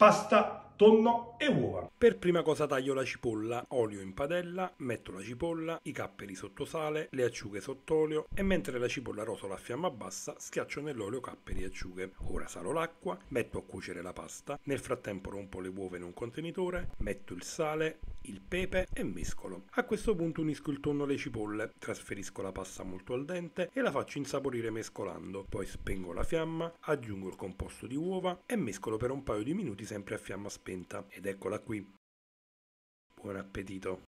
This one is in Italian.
pasta, tonno e uova. Per prima cosa taglio la cipolla, olio in padella, metto la cipolla, i capperi sotto sale, le acciughe sotto olio e mentre la cipolla rosola a fiamma bassa schiaccio nell'olio capperi e acciughe. Ora salo l'acqua, metto a cuocere la pasta, nel frattempo rompo le uova in un contenitore, metto il sale, il pepe e mescolo. A questo punto unisco il tonno alle cipolle, trasferisco la pasta molto al dente e la faccio insaporire mescolando, poi spengo la fiamma, aggiungo il composto di uova e mescolo per un paio di minuti sempre a fiamma spenta. Ed eccola qui. Buon appetito!